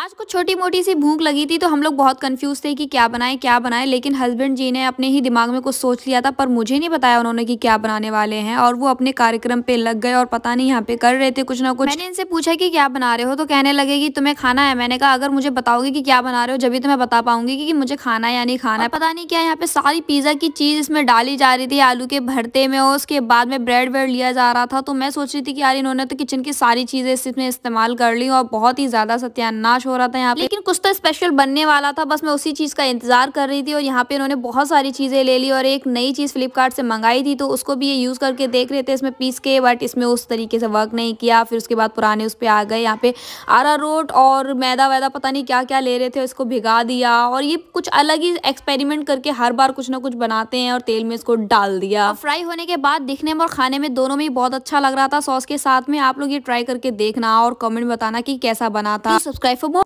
आज कुछ छोटी मोटी सी भूख लगी थी तो हम लोग बहुत कंफ्यूज थे कि क्या बनाए क्या बनाए लेकिन हस्बैंड जी ने अपने ही दिमाग में कुछ सोच लिया था पर मुझे नहीं बताया उन्होंने कि क्या बनाने वाले हैं और वो अपने कार्यक्रम पे लग गए और पता नहीं यहाँ पे कर रहे थे कुछ ना कुछ मैंने इनसे पूछा कि क्या बना रहे हो तो कहने लगे कि तुम्हें खाना है मैंने कहा अगर मुझे बताओगे कि क्या बना रहे हो जब भी तो मैं बता पाऊंगी की मुझे खाना है या नहीं खाना है पता नहीं क्या यहाँ पे सारी पिज़्ज़ा की चीज़ इसमें डाली जा रही थी आलू के भरते में और उसके बाद में ब्रेड व्रेड लिया जा रहा था तो मैं सोच रही थी कि यार इन्होंने तो किचन की सारी चीज़ें इसमें इस्तेमाल कर ली और बहुत ही ज़्यादा सत्यानाश हो रहा था यहाँ पे लेकिन कुछ तो स्पेशल बनने वाला था बस मैं उसी चीज़ का इंतजार कर रही थी और यहाँ पे इन्होंने बहुत सारी चीज़ें ले ली और एक नई चीज़ फ्लिपकार्ट से मंगाई थी तो उसको भी ये यूज़ करके देख रहे थे इसमें पीस के बट इसमें उस तरीके से वर्क नहीं किया फिर उसके बाद पुराने उस पर आ गए यहाँ पे आरा रोट और मैदा वैदा पता नहीं क्या क्या ले रहे थे इसको भिगा दिया और ये कुछ अलग ही एक्सपेरिमेंट करके हर बार कुछ ना कुछ बनाते हैं और तेल में इसको डाल दिया फ्राई होने के बाद दिखने में और खाने में दोनों में बहुत अच्छा लग रहा था सॉस के साथ में आप लोग ये ट्राई करके देखना और कमेंट बताना कि कैसा बना था सब्सक्राइब फॉर